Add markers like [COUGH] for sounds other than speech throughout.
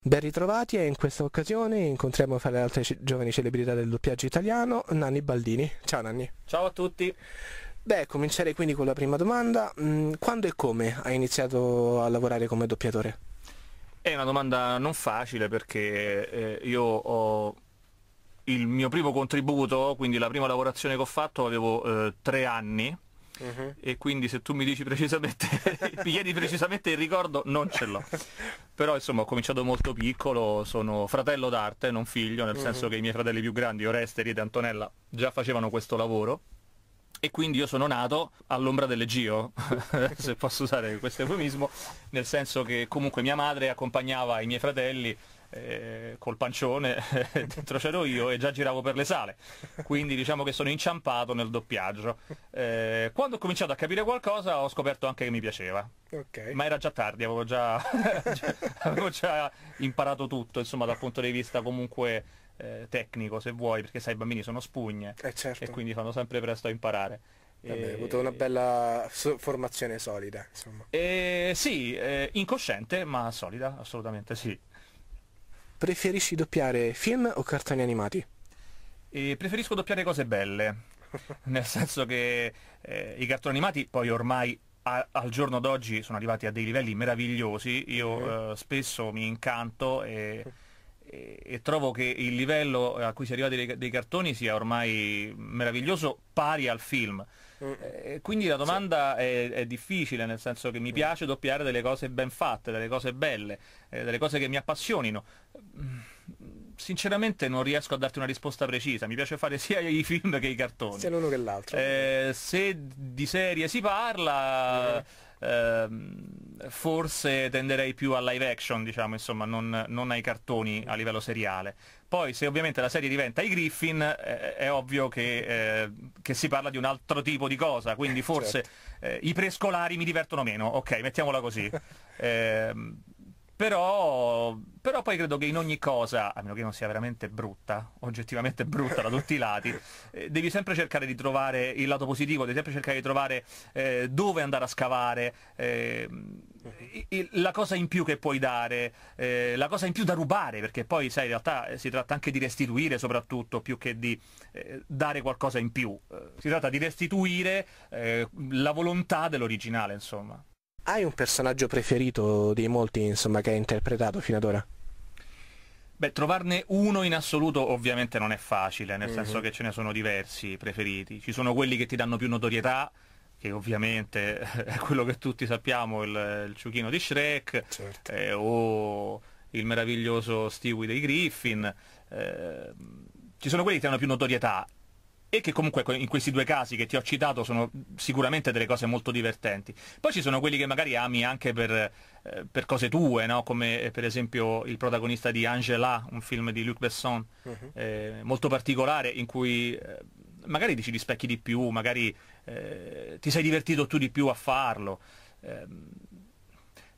Ben ritrovati e in questa occasione incontriamo fra le altre giovani celebrità del doppiaggio italiano Nanni Baldini. Ciao Nanni. Ciao a tutti. Beh, comincerei quindi con la prima domanda. Mm, quando e come hai iniziato a lavorare come doppiatore? È una domanda non facile perché eh, io ho il mio primo contributo, quindi la prima lavorazione che ho fatto, avevo eh, tre anni. Uh mhm. -huh. e quindi se tu mi dici precisamente, [LAUGHS] mi chiedi precisamente il ricordo, non ce l'ho. [LAUGHS] però insomma ho cominciato molto piccolo, sono fratello d'arte, non figlio, nel mm-hmm. senso che i miei fratelli più grandi, Oreste, Rita e Antonella, già facevano questo lavoro e quindi io sono nato all'ombra delle Gio, [LAUGHS] se posso usare questo eufemismo, nel senso che comunque mia madre accompagnava i miei fratelli eh, col pancione, [LAUGHS] dentro c'ero io e già giravo per le sale, quindi diciamo che sono inciampato nel doppiaggio. Eh, quando ho cominciato a capire qualcosa ho scoperto anche che mi piaceva, okay. ma era già tardi, avevo già, [LAUGHS] avevo già imparato tutto, insomma dal punto di vista comunque eh, tecnico se vuoi, perché sai i bambini sono spugne eh, certo. e quindi fanno sempre presto a imparare. Vabbè, hai eh, avuto una bella formazione solida, insomma. Eh, sì, eh, incosciente, ma solida, assolutamente sì. Preferisci doppiare film o cartoni animati? E preferisco doppiare cose belle, [LAUGHS] nel senso che eh, i cartoni animati poi ormai a, al giorno d'oggi sono arrivati a dei livelli meravigliosi, io eh, spesso mi incanto e e, trovo che il livello a cui si arriva dei, dei cartoni sia ormai meraviglioso, pari al film. Mm. Eh, quindi la domanda sì. è, è, difficile, nel senso che mi mm. piace doppiare delle cose ben fatte, delle cose belle, eh, delle cose che mi appassionino. Mm, sinceramente non riesco a darti una risposta precisa, mi piace fare [LAUGHS] sia i film che i cartoni. Sia l'uno che l'altro. Eh, se di serie si parla... Ehm, forse tenderei più a live action, diciamo, insomma, non, non, ai cartoni a livello seriale. Poi se ovviamente la serie diventa i Griffin eh, eh è ovvio che, eh, che, si parla di un altro tipo di cosa, quindi [LAUGHS] certo. forse certo. i prescolari mi divertono meno, ok, mettiamola così. [LAUGHS] Ehm, però, però, poi credo che in ogni cosa, a meno che non sia veramente brutta, oggettivamente brutta da tutti i lati, eh, devi sempre cercare di trovare il lato positivo, devi sempre cercare di trovare eh, dove andare a scavare. Eh, la cosa in più che puoi dare, eh, la cosa in più da rubare, perché poi sai in realtà eh, si tratta anche di restituire soprattutto più che di eh, dare qualcosa in più. Eh, si tratta di restituire eh, la volontà dell'originale, insomma. Hai un personaggio preferito dei molti, insomma, che hai interpretato fino ad ora? Beh, trovarne uno in assoluto ovviamente non è facile, nel mm-hmm. senso che ce ne sono diversi preferiti. Ci sono quelli che ti danno più notorietà, che ovviamente [LAUGHS] è quello che tutti sappiamo, il, il ciuchino di Shrek, certo. eh, o il meraviglioso Stewie dei Griffin, eh, ci sono quelli che hanno più notorietà e che comunque in questi due casi che ti ho citato sono sicuramente delle cose molto divertenti. Poi ci sono quelli che magari ami anche per, eh, per cose tue, no? come eh, per esempio il protagonista di Angela, un film di Luc Besson, uh mhm. -huh. eh, molto particolare in cui eh, magari ti ci rispecchi di più, magari eh, ti sei divertito tu di più a farlo. Eh,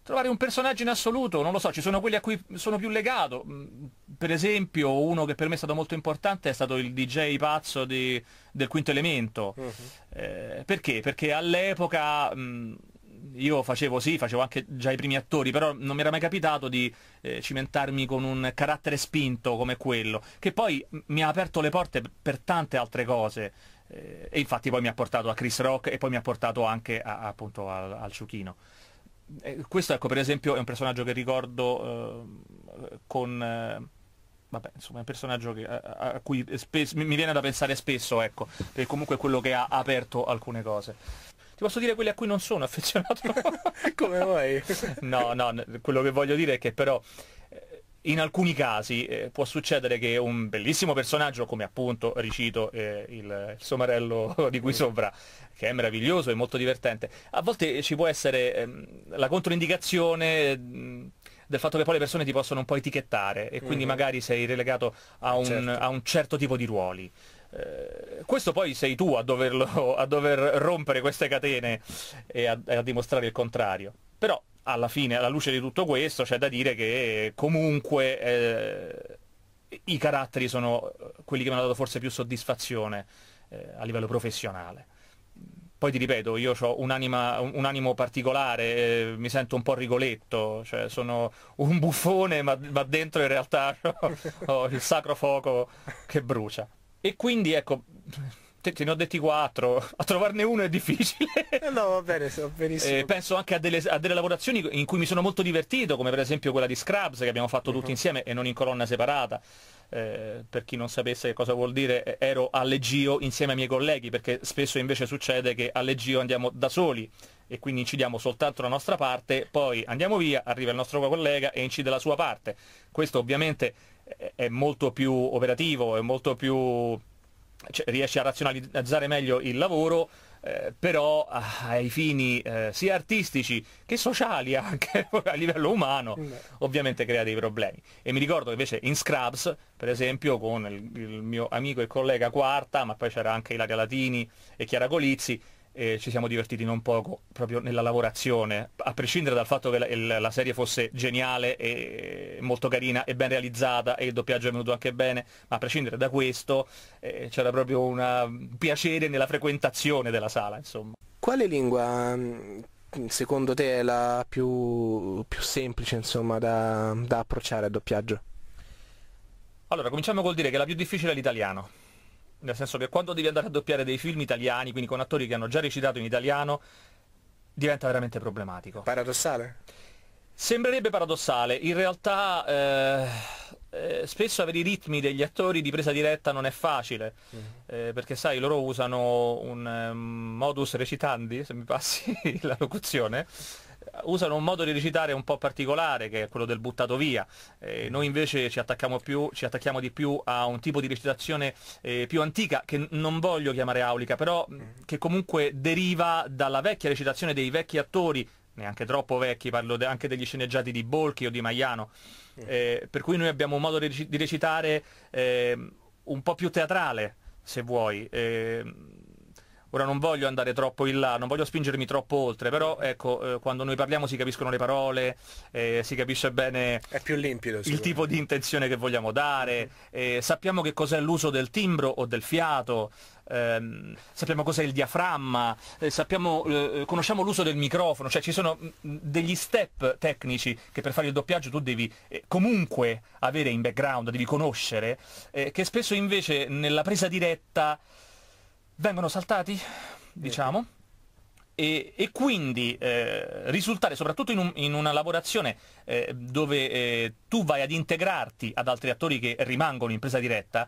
trovare un personaggio in assoluto, non lo so, ci sono quelli a cui sono più legato. Mm, per esempio, uno che per me è stato molto importante è stato il DJ pazzo di, del Quinto Elemento. Uh mhm. -huh. eh, perché? Perché all'epoca mm, io facevo sì, facevo anche già i primi attori, però non mi era mai capitato di eh, cimentarmi con un carattere spinto come quello, che poi mi ha aperto le porte per tante altre cose. Eh, e infatti poi mi ha portato a Chris Rock e poi mi ha portato anche a, appunto al, al Ciuchino. Eh, questo ecco per esempio è un personaggio che ricordo eh, con eh, vabbè, insomma, è un personaggio che, a, a, cui spesso, mi viene da pensare spesso, ecco, perché comunque è quello che ha aperto alcune cose posso dire quelli a cui non sono affezionato. [LAUGHS] Come vuoi? no, no, quello che voglio dire è che però eh, in alcuni casi eh, può succedere che un bellissimo personaggio, come appunto ricito eh, il, il, somarello di qui mm. sopra, che è meraviglioso e molto divertente, a volte ci può essere eh, la controindicazione mm, del fatto che poi le persone ti possono un po' etichettare e quindi mm. magari sei relegato a un, certo. a un certo tipo di ruoli. Eh, questo poi sei tu a, doverlo, a dover rompere queste catene e a, a dimostrare il contrario. Però alla fine, alla luce di tutto questo, c'è da dire che comunque eh, i caratteri sono eh, quelli che mi hanno dato forse più soddisfazione eh, a livello professionale. Poi ti ripeto, io ho un, un animo particolare, eh, mi sento un po' rigoletto, cioè sono un buffone ma, ma dentro in realtà ho, [LAUGHS] ho il sacro fuoco che brucia. E quindi ecco, [LAUGHS] te, te ne ho detti quattro, a trovarne uno è difficile. Eh, no, va bene, sono benissimo. Eh, penso anche a delle, a delle, lavorazioni in cui mi sono molto divertito, come per esempio quella di Scrubs che abbiamo fatto uh -huh. tutti mhm. insieme e non in colonna separata. Eh, per chi non sapesse che cosa vuol dire, eh, ero a Leggio insieme ai miei colleghi, perché spesso invece succede che a Leggio andiamo da soli e quindi incidiamo soltanto la nostra parte, poi andiamo via, arriva il nostro collega e incide la sua parte. Questo ovviamente è molto più operativo, è molto più, cioè, riesce a razionalizzare meglio il lavoro, eh, però ah, ai fini eh, sia artistici che sociali anche [LAUGHS] a livello umano no. Mm. ovviamente crea dei problemi e mi ricordo invece in Scrubs per esempio con il, il mio amico e collega Quarta ma poi c'era anche Ilaria Latini e Chiara Colizzi eh, ci siamo divertiti non poco proprio nella lavorazione, a prescindere dal fatto che la, la, serie fosse geniale e molto carina e ben realizzata e il doppiaggio è venuto anche bene, ma a prescindere da questo eh, c'era proprio un piacere nella frequentazione della sala. Insomma. Quale lingua mm, secondo te è la più, più semplice insomma, da, da approcciare al doppiaggio? Allora, cominciamo col dire che la più difficile è l'italiano nel senso che quando devi andare a doppiare dei film italiani, quindi con attori che hanno già recitato in italiano, diventa veramente problematico. Paradossale? Sembrerebbe paradossale, in realtà eh, eh, spesso avere i ritmi degli attori di presa diretta non è facile, mm. eh, perché sai, loro usano un um, modus recitandi, se mi passi [LAUGHS] la locuzione, usano un modo di recitare un po' particolare che è quello del buttato via. Eh, noi invece ci attacchiamo, più, ci attacchiamo, di più a un tipo di recitazione eh, più antica che non voglio chiamare aulica, però mm, che comunque deriva dalla vecchia recitazione dei vecchi attori neanche troppo vecchi, parlo anche degli sceneggiati di Bolchi o di Maiano, eh, per cui noi abbiamo un modo di recitare ehm, un po' più teatrale, se vuoi. Eh, Ora non voglio andare troppo in là, non voglio spingermi troppo oltre, però ecco, eh, quando noi parliamo si capiscono le parole, eh, si capisce bene limpido, il tipo di intenzione che vogliamo dare, mm-hmm. eh, sappiamo che cos'è l'uso del timbro o del fiato, ehm, sappiamo cos'è il diaframma, eh, sappiamo, eh, conosciamo l'uso del microfono, cioè ci sono mm, degli step tecnici che per fare il doppiaggio tu devi eh, comunque avere in background, devi conoscere, che spesso invece nella presa diretta vengono saltati, diciamo, e, e quindi eh, risultare, soprattutto in, un, in una lavorazione eh, dove eh, tu vai ad integrarti ad altri attori che rimangono in presa diretta,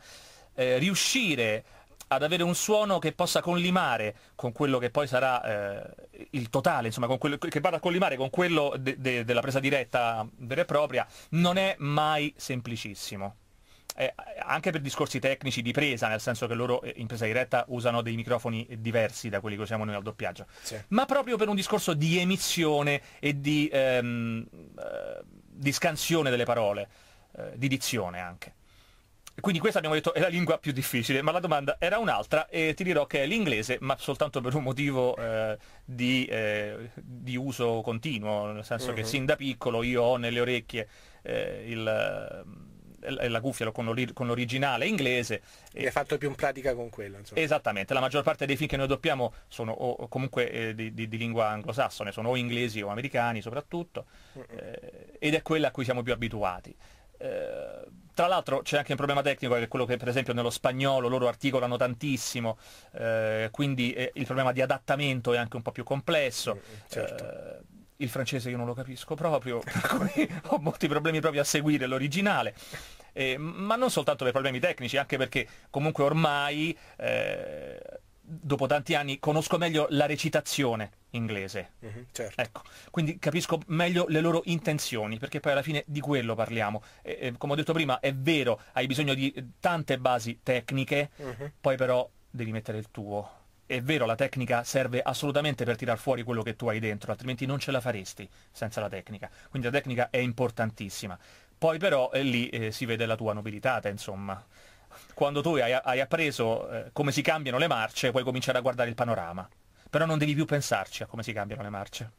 eh, riuscire ad avere un suono che possa collimare con quello che poi sarà eh, il totale, insomma, con quello, che vada a collimare con quello de, de, della presa diretta vera e propria, non è mai semplicissimo eh, anche per discorsi tecnici di presa, nel senso che loro eh, in presa diretta usano dei microfoni diversi da quelli che usiamo noi al doppiaggio, sì. ma proprio per un discorso di emissione e di, ehm, eh, di scansione delle parole, eh, di dizione anche. Quindi questa abbiamo detto è la lingua più difficile, ma la domanda era un'altra e ti dirò che è l'inglese, ma soltanto per un motivo eh, di, eh, di, uso continuo, nel senso uh-huh. che mm-hmm. sin da piccolo io ho nelle orecchie eh, il la cuffia con, l'originale inglese. E hai fatto più in pratica con quello. Insomma. Esattamente, la maggior parte dei film che noi doppiamo sono o comunque eh, di, di, di, lingua anglosassone, sono o inglesi o americani soprattutto, eh, ed è quella a cui siamo più abituati. Eh, tra l'altro c'è anche un problema tecnico che è quello che per esempio nello spagnolo loro articolano tantissimo, eh, quindi eh, il problema di adattamento è anche un po' più complesso. Certo il francese io non lo capisco proprio, per cui [LAUGHS] ho molti problemi proprio a seguire l'originale eh, ma non soltanto per problemi tecnici, anche perché comunque ormai, eh, dopo tanti anni, conosco meglio la recitazione inglese. Mm-hmm, certo. ecco, quindi capisco meglio le loro intenzioni, perché poi alla fine di quello parliamo. E, come ho detto prima, è vero, hai bisogno di tante basi tecniche, mm-hmm. poi però devi mettere il tuo è vero, la tecnica serve assolutamente per tirar fuori quello che tu hai dentro, altrimenti non ce la faresti senza la tecnica. Quindi la tecnica è importantissima poi però eh, lì eh, si vede la tua nobilità, insomma. Quando tu hai, hai appreso eh, come si cambiano le marce, puoi cominciare a guardare il panorama. Però non devi più pensarci a come si cambiano le marce.